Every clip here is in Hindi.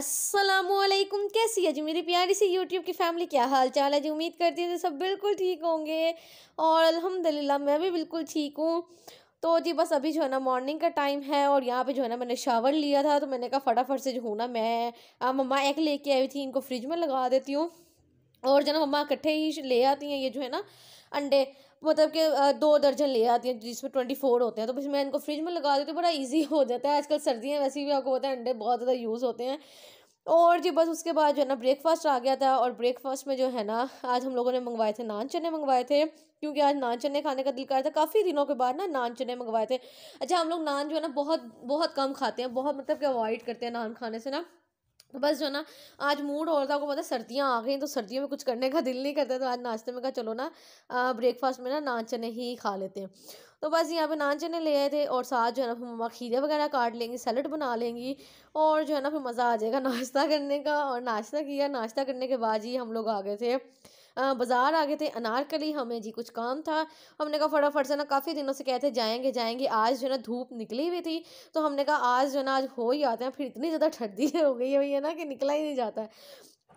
असलकुम कैसी है जी मेरी प्यारी सी यूट्यूब की फैमिली क्या हाल चाल है जी उम्मीद करती हूँ सब बिल्कुल ठीक होंगे और अल्हम्दुलिल्लाह मैं भी बिल्कुल ठीक हूँ तो जी बस अभी जो है ना मॉर्निंग का टाइम है और यहाँ पे जो है ना मैंने शावर लिया था तो मैंने कहा फटाफट से जो हूँ ना मैं मम्मा एक लेके आई थी इनको फ्रिज में लगा देती हूँ और जो ना मम्मा इकट्ठे ही ले आती हैं ये जो है ना अंडे मतलब कि दो दर्जन ले आती हैं जिसमें ट्वेंटी फोर होते हैं तो बस मैं इनको फ्रिज में लगा देती हूँ बड़ा ईजी हो जाता है आजकल सर्दियाँ वैसे भी आपको पता है अंडे बहुत ज़्यादा यूज़ होते हैं और जी बस उसके बाद जो है ना ब्रेकफास्ट आ गया था और ब्रेकफास्ट में जो है ना आज हम लोगों ने मंगवाए थे नान चने मंगवाए थे क्योंकि आज नान चने खाने का दिल कर रहा था काफ़ी दिनों के बाद ना नान चने मंगवाए थे अच्छा हम लोग नान जो है ना बहुत बहुत कम खाते हैं बहुत मतलब कि अवॉइड करते हैं नान खाने से ना बस जो ना आज मूड और था को पता सर्दियाँ आ गई तो सर्दियों में कुछ करने का दिल नहीं करता तो आज नाश्ते में कहा चलो ना ब्रेकफास्ट में ना नान चने ही खा लेते हैं तो बस यहाँ पे नान चने ले आए थे और साथ जो है ना फिर मम्मा खीरे वगैरह काट लेंगी सैलड बना लेंगी और जो है ना फिर मज़ा आ जाएगा नाश्ता करने का और नाश्ता किया नाश्ता करने के बाद ही हम लोग आ गए थे बाज़ार आ गए थे अनारकली हमें जी कुछ काम था हमने कहा फटाफट से ना काफ़ी दिनों से कहते जाएंगे जाएंगे आज जो है ना धूप निकली हुई थी तो हमने कहा आज जो है ना आज हो ही आते हैं फिर इतनी ज़्यादा ठंडी हो गई है ना कि निकला ही नहीं जाता है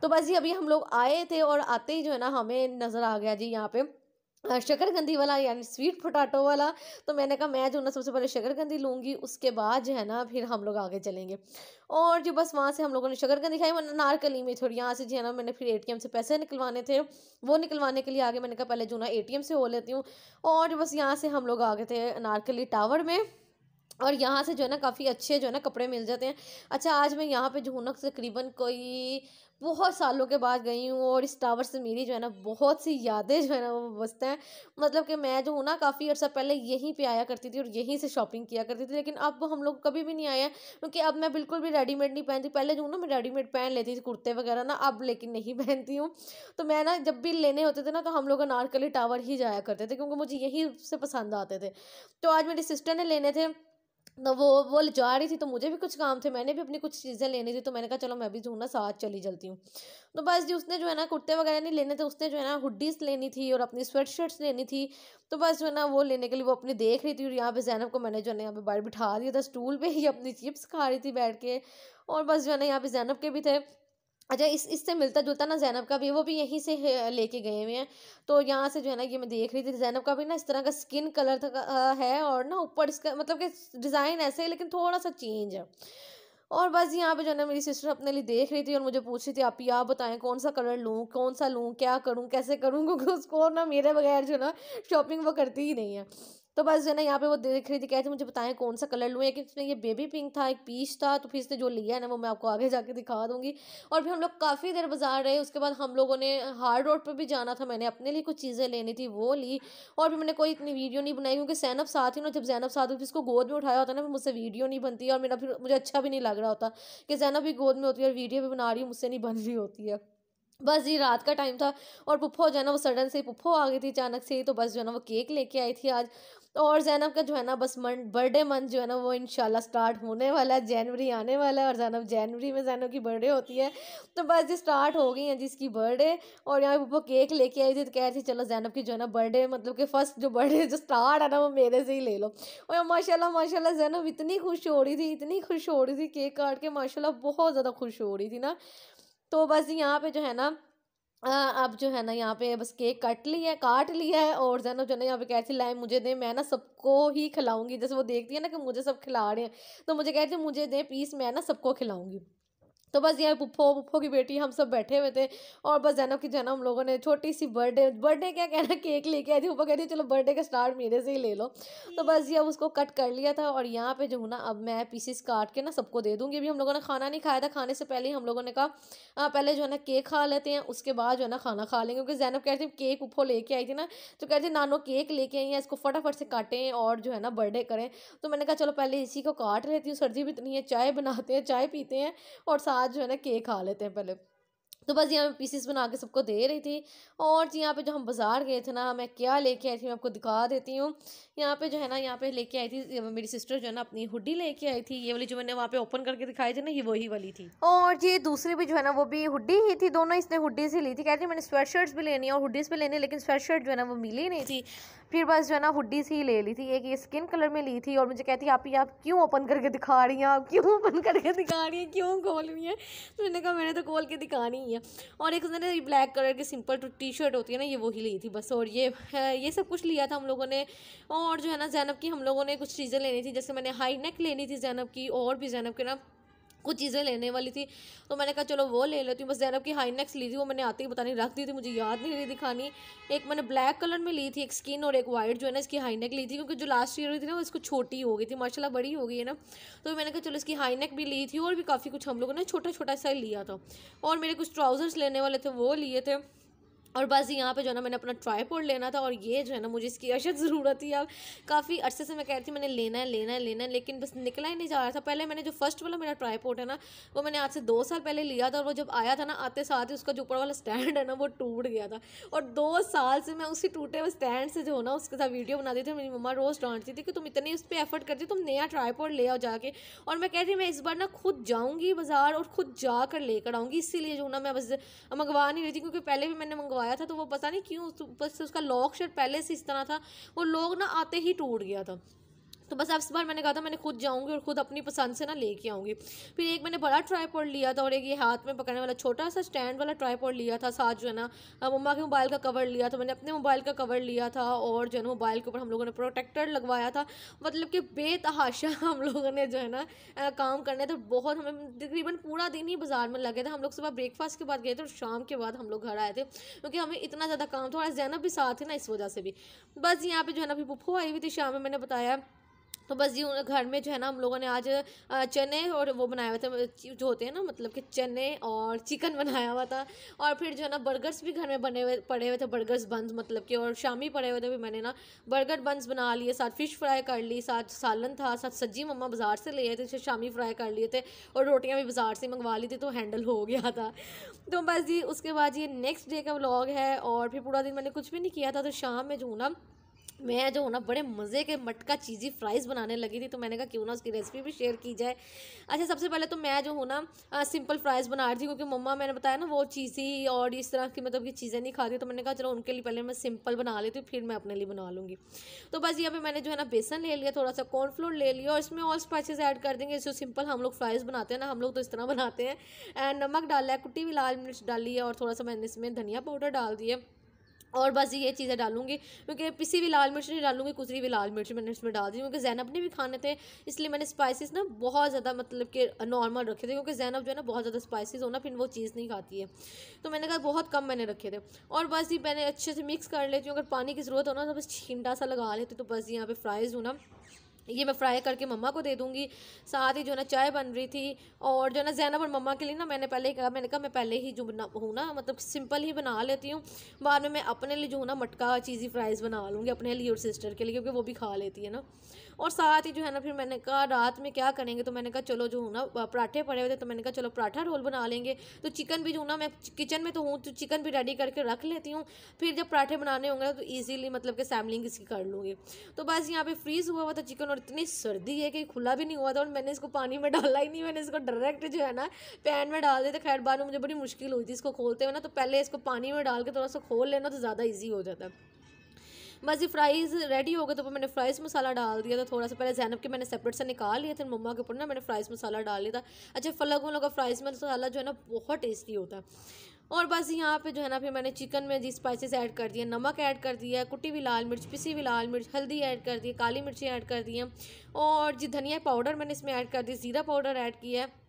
तो बस जी अभी हम लोग आए थे और आते ही जो है ना हमें नज़र आ गया जी यहाँ पे हाँ, शकरकंदी वाला यानी स्वीट पोटाटो वाला तो मैंने कहा मैं जो ना सबसे पहले शकरकंदी लूँगी उसके बाद जो है ना फिर हम लोग आगे चलेंगे और जो बस वहाँ से हम लोगों ने शकरकंदी खाई वरना नारकली में थोड़ी यहाँ से जो है ना मैंने फिर एटीएम से पैसे निकलवाने थे वो निकलवाने के लिए आगे मैंने कहा पहले जो ना ए से हो लेती हूँ और जो बस यहाँ से हम लोग आ गए थे नारकली टावर में और यहाँ से जो है ना काफ़ी अच्छे जो है ना कपड़े मिल जाते हैं अच्छा आज मैं यहाँ पे जो हूँ ना तकरीबन कोई बहुत सालों के बाद गई हूँ और इस टावर से मेरी जो है ना बहुत सी यादें जो है ना वो बसते हैं मतलब कि मैं जो हूँ ना काफ़ी अर्सा पहले यहीं पर आया करती थी और यहीं से शॉपिंग किया करती थी लेकिन अब हम लोग कभी भी नहीं आए क्योंकि अब मैं बिल्कुल भी रेडीमेड नहीं पहनती पहले जो हूँ ना मैं रेडीमेड पहन लेती थी कुर्ते वगैरह ना अब लेकिन नहीं पहनती हूँ तो मैं ना जब भी लेने होते थे ना तो हम लोग अनारकली टावर ही जाया करते थे क्योंकि मुझे यहीं से पसंद आते थे तो आज मेरी सिस्टर ने लेने थे तो वो वो जा रही थी तो मुझे भी कुछ काम थे मैंने भी अपनी कुछ चीज़ें लेनी थी तो मैंने कहा चलो मैं भी जो ना साथ चली जलती हूँ तो बस जी उसने जो है ना कुर्ते वगैरह नहीं लेने थे उसने जो है ना हुडीज़ लेनी थी और अपनी स्वेट शर्ट्स लेनी थी तो बस जो है ना वो लेने के लिए वो अपनी देख रही थी और यहाँ पर जैनब को मैंने जो है ना यहाँ पे बाहर बिठा दिया था स्टूल पर ही अपनी चिप्स खा रही थी बैठ के और बस जो है ना यहाँ पे जैनब के भी थे अच्छा इस इससे मिलता जुलता ना जैनब का भी वो भी यहीं से लेके गए हुए हैं तो यहाँ से जो है ना ये मैं देख रही थी जैनब का भी ना इस तरह का स्किन कलर था, है और ना ऊपर इसका मतलब कि डिज़ाइन ऐसे है लेकिन थोड़ा सा चेंज है और बस यहाँ पे जो है ना मेरी सिस्टर अपने लिए देख रही थी और मुझे पूछ रही थी आप आप बताएं कौन सा कलर लूँ कौन सा लूँ क्या करूँ कैसे करूँ क्योंकि उसको ना मेरे बगैर जो ना शॉपिंग वो करती ही नहीं है तो बस जो है ना यहाँ पे वो देख रही थी कह मुझे बताएं कौन सा कलर लूँ एक उसमें ये बेबी पिंक था एक पीच था तो फिर इसने जो लिया ना वो मैं आपको आगे जाके दिखा दूँगी और फिर हम लोग काफ़ी देर बाजार रहे उसके बाद हम लोगों ने हार्ड रोड पर भी जाना था मैंने अपने लिए कुछ चीज़ें लेनी थी वो ली और फिर मैंने कोई इतनी वीडियो नहीं बनाई क्योंकि सैनब साथ ही ना जब जैनब साथ उसको गोद में उठाया होता ना फिर मुझसे वीडियो नहीं बनती और मेरा फिर मुझे अच्छा भी नहीं लग रहा होता कि जैनब भी गोद में होती है और वीडियो भी बना रही हूँ मुझसे नहीं बन रही होती है बस जी रात का टाइम था और पुप्पो जो है ना वो सडन से पुप्पो आ गई थी अचानक से ही तो बस जो है ना वो केक लेके आई थी आज और जैनब का जो है ना बस मंथ बर्थडे मंथ जो है ना वो इंशाल्लाह स्टार्ट होने वाला है जनवरी आने वाला है और जैनब जनवरी में जैनब की बर्थडे होती है तो बस जी स्टार्ट हो गई है जिसकी बर्थडे और यहाँ पप्पो केक लेके आई थी तो कह रही थी चलो जैनब की जो है ना बर्थडे मतलब कि फ़र्स्ट जो बर्थडे जो स्टार्ट है ना वो मेरे से ही ले लो और माशाला माशाला जैनब इतनी खुश हो रही थी इतनी खुश हो रही थी केक काट के माशाला बहुत ज़्यादा खुश हो रही थी ना तो बस यहाँ पे जो है ना अब जो है ना यहाँ पे बस केक कट लिया है काट लिया है और जैनब जो है ना यहाँ पे कह रही लाइम मुझे दे मैं ना सबको ही खिलाऊंगी जैसे वो देखती है ना कि मुझे सब खिला रहे हैं तो मुझे कहती है मुझे दे पीस मैं ना सबको खिलाऊंगी तो बस यहाँ पुप्पो पुप्पो की बेटी हम सब बैठे हुए थे और बस जैनब की जैनब हम लोगों ने छोटी सी बर्थडे बर्थडे क्या कहना केक लेके आई थी पुप्पा कहती चलो बर्थडे का स्टार्ट मेरे से ही ले लो तो हम्म। बस ये उसको कट कर लिया था और यहाँ पे जो हूँ ना अब मैं पीसीस काट के ना सबको दे दूँगी अभी हम लोगों ने खाना नहीं खाया था खाने से पहले ही हम लोगों ने कहा हाँ, पहले जो है ना केक खा लेते हैं उसके बाद जो है ना खाना खा लेंगे क्योंकि जैनब कहती रही केक उप्पो लेके आई थी ना तो कहते हैं नानो केक लेके आई है इसको फटाफट से काटें और जो है ना बर्थडे करें तो मैंने कहा चलो पहले इसी को काट लेती हूँ सर्दी भी इतनी है चाय बनाते हैं चाय पीते हैं और साथ बाद जो है ना केक खा लेते हैं पहले तो बस यहाँ मैं पीसेस बना के सबको दे रही थी और जी यहाँ पे जो हम बाज़ार गए थे ना मैं क्या लेके आई थी मैं आपको दिखा देती हूँ यहाँ पे जो है ना यहाँ पे लेके आई थी मेरी सिस्टर जो है ना अपनी हुडी लेके आई थी ये वाली जो मैंने वहाँ पे ओपन करके दिखाई थी ना ये वही वाली थी और जी दूसरी भी जो है ना वो भी हुडी ही थी दोनों इसने हुडी से ली थी कह रही मैंने स्वेट शर्ट्स भी लेनी और हुडीज़ भी लेनी लेकिन स्वेट शर्ट जो है ना वो मिली नहीं थी फिर बस जो है ना हुडी सी ले ली थी एक ये स्किन कलर में ली थी और मुझे कहती आप ये आप क्यों ओपन करके दिखा रही हैं आप क्यों ओपन करके दिखा रही हैं क्यों खोल रही हैं तो मैंने कहा मैंने तो खोल के दिखानी ही है और एक उसने ब्लैक कलर की सिंपल टी शर्ट होती है ना ये वही ली थी बस और ये ये सब कुछ लिया था हम लोगों ने और जो है ना जैनब की हम लोगों ने कुछ चीज़ें लेनी थी जैसे मैंने हाई नेक लेनी थी जैनब की और भी जैनब के ना कुछ चीज़ें लेने वाली थी तो मैंने कहा चलो वो ले लेती हूँ बस जैनब की हाई नेक्स ली थी वो मैंने आती ही पता नहीं रख दी थी मुझे याद नहीं रही दिखानी एक मैंने ब्लैक कलर में ली थी एक स्किन और एक वाइट जो है ना इसकी हाई नेक ली थी क्योंकि जो लास्ट ईयर हुई थी ना वो इसको छोटी हो गई थी माशाला बड़ी हो गई है ना तो मैंने कहा चलो इसकी हाई नेक भी ली थी और भी काफ़ी कुछ हम लोगों ने छोटा छोटा सा लिया था और मेरे कुछ ट्राउज़र्स लेने वाले थे वो लिए थे और बस यहाँ पे जो है ना मैंने अपना ट्राईपोर्ड लेना था और ये जो है ना मुझे इसकी अशद ज़रूरत थी अब काफ़ी अरसे से मैं कह रही थी मैंने लेना है लेना है लेना है लेकिन बस निकला ही नहीं जा रहा था पहले मैंने जो फर्स्ट वाला मेरा ट्राईपोर्ड है ना वो मैंने आज से दो साल पहले लिया था और वो जब आया था ना आते साथ ही उसका जो ऊपर वाला स्टैंड है ना वो टूट गया था और दो साल से मैं उसी टूटे हुए स्टैंड से जो है ना उसके साथ वीडियो बनाती थी मेरी मम्मा रोज़ डांटती थी कि तुम इतनी उस पर एफर्ट करती तुम नया ट्राईपोर्ड ले आओ जाके और मैं कह रही मैं इस बार ना खुद जाऊँगी बाज़ार और खुद जाकर लेकर आऊँगी इसीलिए जो ना मैं बस मंगवा नहीं रही थी क्योंकि पहले भी मैंने मंगवा आया था तो वो पता नहीं क्यों ऊपर से उसका लॉक शर्ट पहले से इस तरह था वो लॉक ना आते ही टूट गया था तो बस अब इस बार मैंने कहा था मैंने खुद जाऊँगी और ख़ुद अपनी पसंद से ना लेके आऊँगी फिर एक मैंने बड़ा ट्राईपॉड लिया था और एक ये हाथ में पकड़ने वाला छोटा सा स्टैंड वाला ट्राईपॉड लिया था साथ जो है ना मम्मा के मोबाइल का कवर लिया था मैंने अपने मोबाइल का कवर लिया था और जो है ना मोबाइल के ऊपर हम लोगों ने प्रोटेक्टर लगवाया था मतलब कि बेतहाशा हम लोगों ने जो है ना काम करने थे बहुत हमें तकरीबन पूरा दिन ही बाज़ार में लगे थे हम लोग सुबह ब्रेकफास्ट के बाद गए थे और शाम के बाद हम लोग घर आए थे क्योंकि हमें इतना ज़्यादा काम था और जैनब भी साथ है ना इस वजह से भी बस यहाँ पर जो है ना अभी पुप्पू आई हुई थी शाम में मैंने बताया तो बस जी घर में जो है ना हम लोगों ने आज चने और वो बनाए हुए थे जो होते हैं ना मतलब कि चने और चिकन बनाया हुआ था और फिर जो है ना बर्गर्स भी घर में बने हुए पड़े हुए थे बर्गर्स बंस मतलब कि और शामी पड़े हुए थे भी मैंने ना बर्गर बंस बना लिए साथ फ़िश फ्राई कर ली साथ सालन था साथ सब्जी मम्मा बाज़ार से ले आए थे शामी फ्राई कर लिए थे और रोटियाँ भी बाज़ार से मंगवा ली थी तो हैंडल हो गया था तो बस जी उसके बाद ये नेक्स्ट डे का ब्लॉग है और फिर पूरा दिन मैंने कुछ भी नहीं किया था तो शाम में जो ना मैं जो ना बड़े मज़े के मटका चीज़ी फ्राइज़ बनाने लगी थी तो मैंने कहा क्यों ना उसकी रेसिपी भी शेयर की जाए अच्छा सबसे पहले तो मैं जो हूँ ना सिंपल फ्राइज़ बना रही थी क्योंकि मम्मा मैंने बताया ना वो चीज़ी और इस तरह की मतलब की चीज़ें नहीं खाती तो मैंने कहा चलो उनके लिए पहले मैं सिंपल बना लेती हूँ फिर मैं अपने लिए बना लूँगी तो बस यहाँ पर मैंने जो है ना बेसन ले लिया थोड़ा सा कॉर्नफ्लोर ले लिया और इसमें और स्पाइसेस ऐड कर देंगे जो सिंपल हम लोग फ्राइज़ बनाते हैं ना हम लोग तो इस तरह बनाते हैं एंड नमक डाला है कुटी भी लाल मिर्च डाली है और थोड़ा सा मैंने इसमें धनिया पाउडर डाल दिया और बस ये चीज़ें डालूंगी क्योंकि पिसी भी लाल मिर्च नहीं डालूंगी कुछ भी लाल मिर्च मैंने इसमें डाल दी क्योंकि जैनब ने भी खाने थे इसलिए मैंने स्पाइसेस ना बहुत ज़्यादा मतलब कि नॉर्मल रखे थे क्योंकि जैनब जो है ना बहुत ज़्यादा स्पाइसेस हो ना फिर वो चीज़ नहीं खाती है तो मैंने कहा बहुत कम मैंने रखे थे और बस ये मैंने अच्छे से मिक्स कर लेती हूँ अगर पानी की ज़रूरत हो ना तो बस छिंडा सा लगा लेती तो बस यहाँ पर फ्राइज़ होना ना ये मैं फ्राई करके मम्मा को दे दूँगी साथ ही जो है ना चाय बन रही थी और जो है ना जैनब और मम्मा के लिए ना मैंने पहले कहा मैंने कहा मैं पहले ही जो बना हूँ ना मतलब सिंपल ही बना लेती हूँ बाद में मैं अपने लिए जो ना मटका चीज़ी फ्राइज़ बना लूँगी अपने लिए और सिस्टर के लिए क्योंकि वो भी खा लेती है ना और साथ ही जो है ना फिर मैंने कहा रात में क्या करेंगे तो मैंने कहा चलो जो हूँ ना पराठे पड़े हुए थे तो मैंने कहा चलो पराठा रोल बना लेंगे तो चिकन भी जो ना मैं किचन में तो हूँ तो चिकन भी रेडी करके रख लेती हूँ फिर जब पराठे बनाने होंगे तो ईजिली मतलब कि सैमलिंग इसकी कर लूँगी तो बस यहाँ पर फ्रीज़ हुआ हुआ था चिकन और इतनी सर्दी है कि खुला भी नहीं हुआ था और मैंने इसको पानी में डाला ही नहीं मैंने इसको डायरेक्ट जो है ना पैन में डाल दिया था खैर बाद में मुझे बड़ी मुश्किल हुई थी इसको खोलते हुए ना तो पहले इसको पानी में डाल के थोड़ा सा खोल लेना तो ज़्यादा ईजी हो जाता है मज़ी फ्राइज़ रेडी हो गए तो मैंने फ्राइज़ मसाला डाल दिया था थोड़ा सा पहले जैनब के मैंने सेपरेट से निकाल लिया था मम्मा के ऊपर ना मैंने फ्राइज़ मसाला डाल लिया था अच्छा फलग वलों का फ्राइज़ मसाला जो है ना बहुत टेस्टी होता है और बस यहाँ पे जो है ना फिर मैंने चिकन में जी स्पाइसेस ऐड कर दिए नमक ऐड कर दिया कुटी हुई लाल मिर्च पिसी हुई लाल मिर्च हल्दी ऐड कर दी काली मिर्ची ऐड कर दी और जी धनिया पाउडर मैंने इसमें ऐड कर दी ज़ीरा पाउडर ऐड किया है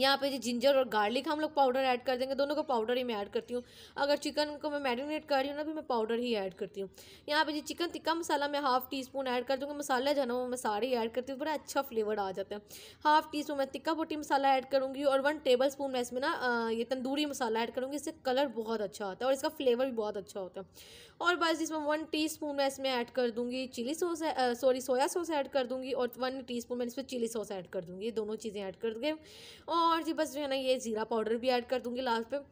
यहाँ पे जी जिंजर और गार्लिक हम लोग पाउडर ऐड कर देंगे दोनों को पाउडर ही मैं ऐड करती हूँ अगर चिकन को मैं मैरिनेट कर रही हूँ ना तो मैं पाउडर ही ऐड करती हूँ यहाँ पे जी चिकन टिक्का मसाला मैं हाफ़ टी स्पून ऐड कर दूँगा मसाला जो ना वो मैं सारे ही ऐड करती हूँ बड़ा अच्छा फ्लेवर आ जाता है हाफ़ टी स्पून मैं तिक्का बोटी मसाला ऐड करूँगी और वन टेबल स्पून मैं इसमें ना ये तंदूरी मसाला ऐड करूँगी इससे कलर बहुत अच्छा आता है और इसका फ्लेवर भी बहुत अच्छा होता है और बस इसमें वन टी स्पून मैं इसमें ऐड कर दूँगी chilli sauce sorry soya sauce add कर दूँगी और वन टी स्पून मैं इसमें चिली सॉस ऐड कर दूँगी ये दोनों चीज़ें ऐड कर दूँगी और जी बस जो है ना ये ज़ीरा पाउडर भी ऐड कर दूँगी लास्ट पर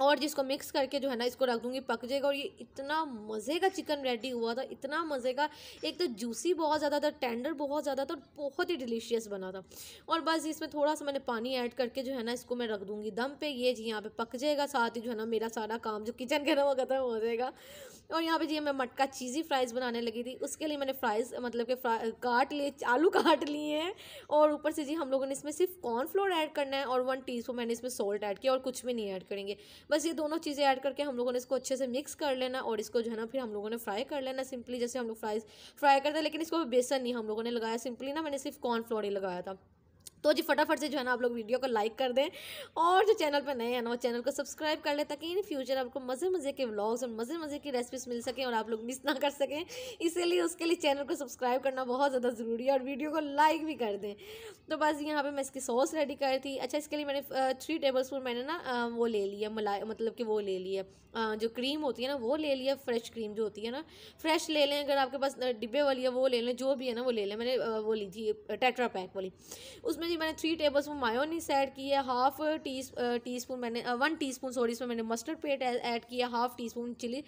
और जिसको मिक्स करके जो है ना इसको रख दूँगी पक जाएगा और ये इतना मज़े का चिकन रेडी हुआ था इतना मज़े का एक तो जूसी बहुत ज़्यादा था टेंडर बहुत ज़्यादा था और बहुत ही डिलीशियस बना था और बस इसमें थोड़ा सा मैंने पानी ऐड करके जो है ना इसको मैं रख दूँगी दम पे ये जी यहाँ पे पक जाएगा साथ ही जो है ना मेरा सारा काम जो किचन का ना वो खत्म हो जाएगा और यहाँ पर जी मैं मटका चीज़ी फ्राइज़ बनाने लगी थी उसके लिए मैंने फ्राइज़ मतलब कि काट लिए आलू काट लिए हैं और ऊपर से जी हम लोगों ने इसमें सिर्फ कॉर्नफ्लोर ऐड करना है और वन टी मैंने इसमें सॉल्ट ऐड किया और कुछ भी नहीं ऐड करेंगे बस ये दोनों चीज़ें ऐड करके हम लोगों ने इसको अच्छे से मिक्स कर लेना और इसको जो है ना फिर हम लोगों ने फ्राई कर लेना सिंपली जैसे हम लोग फ्राई फ्राई करते हैं लेकिन इसको बेसन नहीं हम लोगों ने लगाया सिंपली ना मैंने सिर्फ कॉर्नफ्लोर ही लगाया था तो जी फटाफट से जो है ना आप लोग वीडियो को लाइक कर दें और जो चैनल पर नए हैं ना वो चैनल को सब्सक्राइब कर लें ताकि इन फ्यूचर आपको मज़े मज़े के व्लॉग्स और मज़े मज़े की रेसिपीज मिल सकें और आप लोग मिस ना कर सकें इसीलिए उसके लिए चैनल को सब्सक्राइब करना बहुत ज़्यादा ज़रूरी है और वीडियो को लाइक भी कर दें तो बस यहाँ पर मैं इसकी सॉस रेडी कर थी अच्छा इसके लिए मैंने थ्री टेबल स्पून मैंने ना वो ले लिया मलाई मतलब कि वो ले लिया जो क्रीम होती है ना वो ले लिया फ्रेश क्रीम जो होती है ना फ्रेश ले लें अगर आपके पास डिब्बे वाली है वो ले लें जो भी है ना वो ले लें मैंने वो ली थी टेट्रा पैक वाली उसमें जी मैंने three tablespoon mayonnaise add की है हाफ टी टी स्पून मैंने वन टी स्पून सॉरी इसमें मैंने मस्टर्ड पेट ऐड किया half teaspoon chilli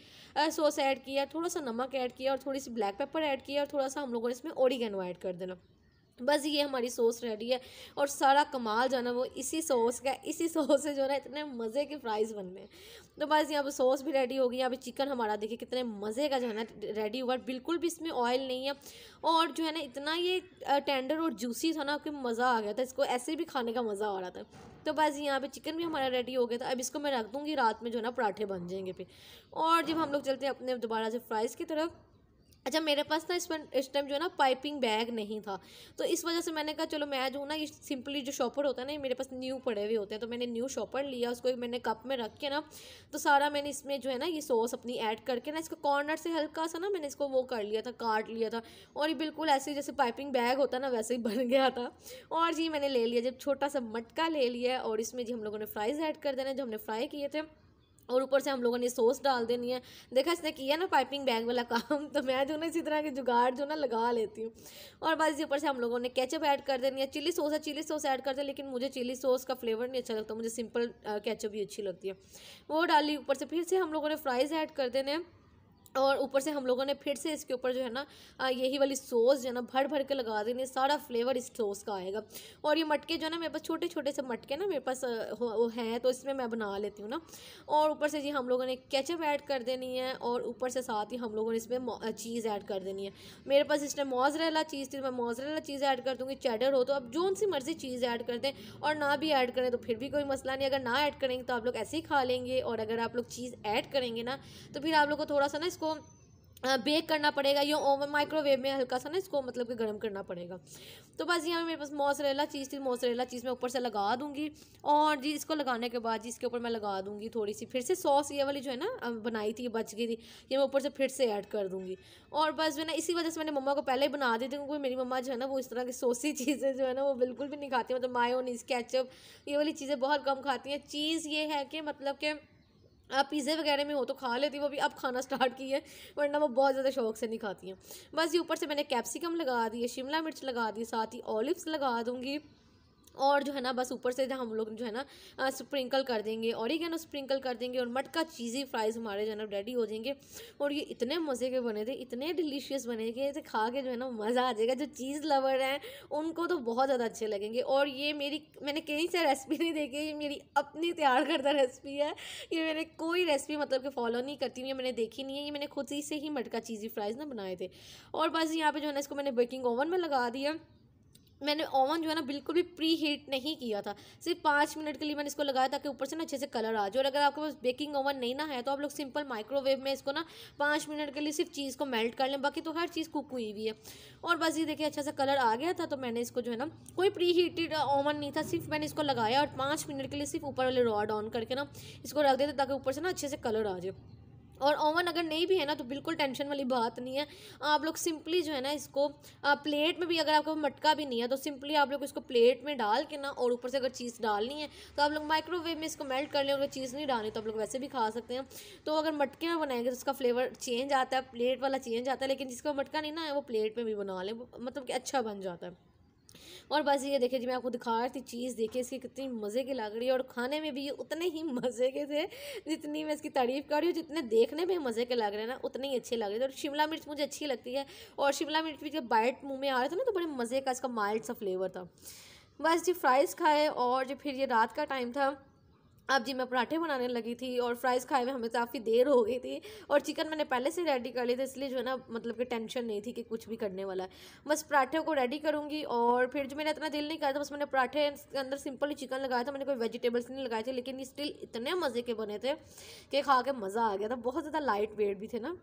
sauce add किया थोड़ा सा नमक ऐड किया और थोड़ी सी ब्लैक पेपर ऐड किया और थोड़ा सा हम लोगों ने इसमें ओरिगेनो ऐड कर देना बस ये हमारी सॉस रेडी है और सारा कमाल जो है ना वो इसी सॉस का इसी सॉस से जो है ना इतने मज़े के फ्राइज़ बनने हैं तो बस यहाँ पर सॉस भी रेडी हो गई यहाँ पर चिकन हमारा देखिए कितने मज़े का जो है ना रेडी हुआ बिल्कुल भी इसमें ऑयल नहीं है और जो है ना इतना ये टेंडर और जूसी था ना कि मज़ा आ गया था इसको ऐसे भी खाने का मज़ा आ रहा था तो बस यहाँ पे चिकन भी हमारा रेडी हो गया था अब इसको मैं रख दूँगी रात में जो है ना पराठे बन जाएंगे फिर और जब हम लोग चलते हैं अपने दोबारा से फ्राइज़ की तरफ अच्छा मेरे पास ना इस इस टाइम जो है ना पाइपिंग बैग नहीं था तो इस वजह से मैंने कहा चलो मैं जो ना ये सिंपली जो शॉपर होता है ना ये मेरे पास न्यू पड़े हुए होते हैं तो मैंने न्यू शॉपर लिया उसको मैंने कप में रख के ना तो सारा मैंने इसमें जो है ना ये सॉस अपनी ऐड करके ना इसको कॉर्नर से हल्का सा ना मैंने इसको वो कर लिया था काट लिया था और ये बिल्कुल ऐसे जैसे पाइपिंग बैग होता ना वैसे ही बन गया था और जी मैंने ले लिया जब छोटा सा मटका ले लिया और इसमें जी हम लोगों ने फ्राइज़ ऐड कर देना जो हमने फ्राई किए थे और ऊपर से हम लोगों ने सॉस डाल देनी है देखा इसने किया ना पाइपिंग बैग वाला काम तो मैं जो ना इसी तरह के जुगाड़ जो ना लगा लेती हूँ और बस ऊपर से हम लोगों ने केचप ऐड कर देनी है चिली सॉस है चिली सॉस ऐड कर दे लेकिन मुझे चिली सॉस का फ्लेवर नहीं अच्छा लगता मुझे सिंपल केचप ही अच्छी लगती है वो डाली ऊपर से फिर से हम लोगों ने फ्राइज़ ऐड कर देने हैं और ऊपर से हम लोगों ने फिर से इसके ऊपर जो है ना यही वाली सॉस जो है ना भर भर के लगा देनी सारा फ्लेवर इस सॉस का आएगा और ये मटके जो है ना मेरे पास छोटे छोटे से मटके ना मेरे पास हैं तो इसमें मैं बना लेती हूँ ना और ऊपर से जी हम लोगों ने केचप ऐड कर देनी है और ऊपर से साथ ही हम लोगों ने इसमें चीज़ ऐड कर देनी है मेरे पास इसमें मोजरेला चीज़ थी तो मैं मोजरेला चीज़ ऐड कर दूँगी चैडर हो तो आप जो सी मर्ज़ी चीज़ ऐड कर दें और ना भी ऐड करें तो फिर भी कोई मसला नहीं अगर ना ऐड करेंगे तो आप लोग ऐसे ही खा लेंगे और अगर आप लोग चीज़ ऐड करेंगे ना तो फिर आप लोग को थोड़ा सा ना इसको इसको बेक करना पड़ेगा या ओवन माइक्रोवेव में हल्का सा ना इसको मतलब कि गर्म करना पड़ेगा तो बस यहाँ मेरे पास मोसरेला चीज़ थी मोसरेला चीज़ मैं ऊपर से लगा दूँगी और जी इसको लगाने के बाद जी इसके ऊपर मैं लगा दूंगी थोड़ी सी फिर से सॉस ये वाली जो है ना बनाई थी बच गई थी ये मैं ऊपर से फिर से ऐड कर दूँगी और बस जो है ना इसी वजह से मैंने मम्मा को पहले ही बना दी थी क्योंकि मेरी मम्मा जो है ना वो इस तरह की सोसी चीज़ें जो है ना वो बिल्कुल भी नहीं खाती मतलब मायोनीस कैचअप ये वाली चीज़ें बहुत कम खाती हैं चीज़ ये है कि मतलब कि आप पिज़्ज़े वगैरह में हो तो खा लेती वो भी अब खाना स्टार्ट की है वरना वो बहुत ज़्यादा शौक से नहीं खाती हैं बस ये ऊपर से मैंने कैप्सिकम लगा दी है शिमला मिर्च लगा दी साथ ही ऑलिव्स लगा दूँगी और जो है ना बस ऊपर से हम लोग जो है ना स्प्रिंकल कर देंगे और ये ना स्प्रिंकल कर देंगे और मटका चीज़ी फ्राइज़ हमारे जो है ना रेडी हो जाएंगे और ये इतने मज़े के बने थे इतने डिलीशियस बने कि इसे खा के जो है ना मज़ा आ जाएगा जो चीज़ लवर हैं उनको तो बहुत ज़्यादा अच्छे लगेंगे और ये मेरी मैंने कहीं से रेसिपी नहीं देखी ये मेरी अपनी तैयार करदा रेसिपी है ये मैंने कोई रेसिपी मतलब कि फॉलो नहीं करती हूँ ये मैंने देखी नहीं है ये मैंने खुद ही से ही मटका चीज़ी फ्राइज़ ना बनाए थे और बस यहाँ पर जो है ना इसको मैंने बेकिंग ओवन में लगा दिया मैंने ओवन जो है ना बिल्कुल भी प्री हीट नहीं किया था सिर्फ पाँच मिनट के लिए मैंने इसको लगाया ताकि ऊपर से ना अच्छे से कलर आ जाए और अगर आपके पास बेकिंग ओवन नहीं ना है तो आप लोग सिंपल माइक्रोवेव में इसको ना पाँच मिनट के लिए सिर्फ चीज़ को मेल्ट कर लें बाकी तो हर चीज़ कुक हुई हुई है और बस ये देखिए अच्छा सा कलर आ गया था तो मैंने इसको जो है ना कोई प्री हीटेड ओवन नहीं था सिर्फ मैंने इसको लगाया और पाँच मिनट के लिए सिर्फ ऊपर वाले रॉड ऑन करके ना इसको रख देते ताकि ऊपर से ना अच्छे से कलर आ जाए और ओवन अगर नहीं भी है ना तो बिल्कुल टेंशन वाली बात नहीं है आप लोग सिंपली जो है ना इसको प्लेट में भी अगर आपको मटका भी नहीं है तो सिंपली आप लोग इसको प्लेट में डाल के ना और ऊपर से अगर चीज़ डालनी है तो आप लोग माइक्रोवेव में इसको मेल्ट कर लें अगर चीज़ नहीं डालनी तो आप लोग वैसे भी खा सकते हैं तो अगर मटके में बनाएंगे तो उसका फ्लेवर चेंज आता है प्लेट वाला चेंज आता है लेकिन जिसका मटका नहीं ना है वो प्लेट में भी बना लें मतलब कि अच्छा बन जाता है और बस ये देखिए जी मैं आपको दिखा रही थी चीज़ देखिए इसकी कितनी मज़े की लग रही है और खाने में भी ये उतने ही मज़े के थे जितनी मैं इसकी तारीफ़ कर रही हूँ जितने देखने में मज़े के लग रहे हैं ना उतने ही अच्छे लग रहे थे और शिमला मिर्च मुझे अच्छी लगती है और शिमला मिर्च भी जब बाइट मुँह में आ रहे थे ना तो बड़े मज़े का इसका माइल्ड सा फ्लेवर था बस जी फ्राइज़ खाए और जो फिर ये रात का टाइम था अब जी मैं पराठे बनाने लगी थी और फ्राइज़ खाए हुए हमें काफ़ी देर हो गई थी और चिकन मैंने पहले से रेडी कर ली थी इसलिए जो है ना मतलब कि टेंशन नहीं थी कि कुछ भी करने वाला है बस पराठे को रेडी करूँगी और फिर जो मैंने इतना दिल नहीं था बस मैंने पराठे के अंदर सिंपल ही चिकन लगाया था मैंने कोई वेजिटेबल्स नहीं लगाए थे लेकिन स्टिल इतने मज़े के बने थे कि खा के मज़ा आ गया था बहुत ज़्यादा लाइट वेट भी थे ना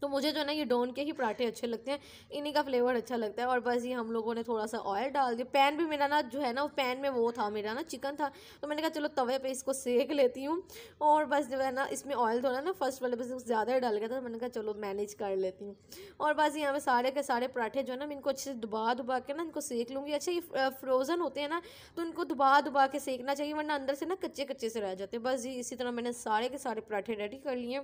तो मुझे जो है ना ये डोन के ही पराठे अच्छे लगते हैं इन्हीं का फ्लेवर अच्छा लगता है और बस ये हम लोगों ने थोड़ा सा ऑयल डाल दिया पैन भी मेरा ना जो है ना वो पैन में वो था मेरा ना चिकन था तो मैंने कहा चलो तवे पे इसको सेक लेती हूँ और बस जो है ना इसमें ऑयल थोड़ा ना फर्स्ट वाले बस ज़्यादा ही डाल गया था तो मैंने कहा चलो मैनेज कर लेती हूँ और बस यहाँ पर सारे के सारे पराठे जो है ना मैं इनको अच्छे से दुबा दुबा के ना इनको सेक लूँगी अच्छा ये फ्रोज़न होते हैं ना तो इनको दुबा दुबा के सेकना चाहिए वरना अंदर से ना कच्चे कच्चे से रह जाते हैं बस ये इसी तरह मैंने सारे के सारे पराठे रेडी कर लिए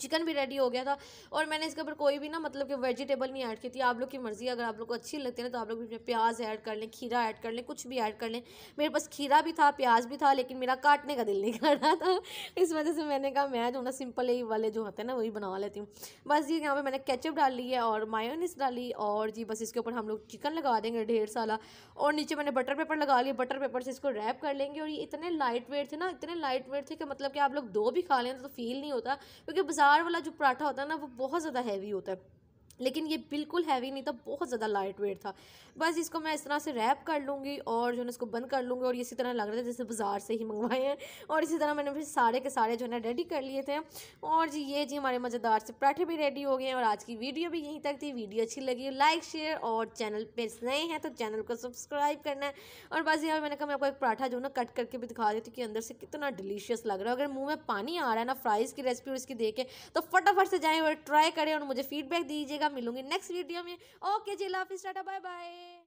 चिकन भी रेडी हो गया था और मैंने इसके ऊपर कोई भी ना मतलब कि वेजिटेबल नहीं ऐड की थी आप लोग की मर्ज़ी अगर आप लोग को अच्छी लगती है ना तो आप लोग इसमें प्याज ऐड कर लें खीरा ऐड कर लें कुछ भी ऐड कर लें मेरे पास खीरा भी था प्याज भी था लेकिन मेरा काटने का दिल नहीं कर रहा था इस वजह से मैंने कहा मैं जो ना सिंपल ही वाले जो होते हैं ना वही बना लेती हूँ बस ये यहाँ पर मैंने कैचअप डाल ली है और मायोनिस डाली और जी बस इसके ऊपर हम लोग चिकन लगा देंगे ढेर सारा और नीचे मैंने बटर पेपर लगा लिया बटर पेपर से इसको रैप कर लेंगे और ये इतने लाइट वेट थे ना इतने लाइट वेट थे कि मतलब कि आप लोग दो भी खा लें तो फील नहीं होता क्योंकि दाल वाला जो पराठा होता है ना वो बहुत ज़्यादा हैवी होता है लेकिन ये बिल्कुल हैवी नहीं था बहुत ज़्यादा लाइट वेट था बस इसको मैं इस तरह से रैप कर लूँगी और जो है इसको बंद कर लूँगी और इसी तरह लग रहा था जैसे बाज़ार से ही मंगवाए हैं और इसी तरह मैंने फिर सारे के सारे जो है ना रेडी कर लिए थे और जी ये जी हमारे मज़ेदार से पराठे भी रेडी हो गए हैं और आज की वीडियो भी यहीं तक थी वीडियो अच्छी लगी लाइक शेयर और चैनल पर नए हैं तो चैनल को सब्सक्राइब करना है और बस यार मैंने कहा मैं आपको एक पराठा जो ना कट करके भी दिखा देती कि अंदर से कितना डिलीशियस लग रहा है अगर मुँह में पानी आ रहा है ना फ्राइज़ की रेसिपी और इसकी देखे तो फटाफट से जाएँ और ट्राई करें और मुझे फीडबैक दीजिएगा मिलूंगी नेक्स्ट वीडियो में ओके जिला लाफिस टाटा बाय बाय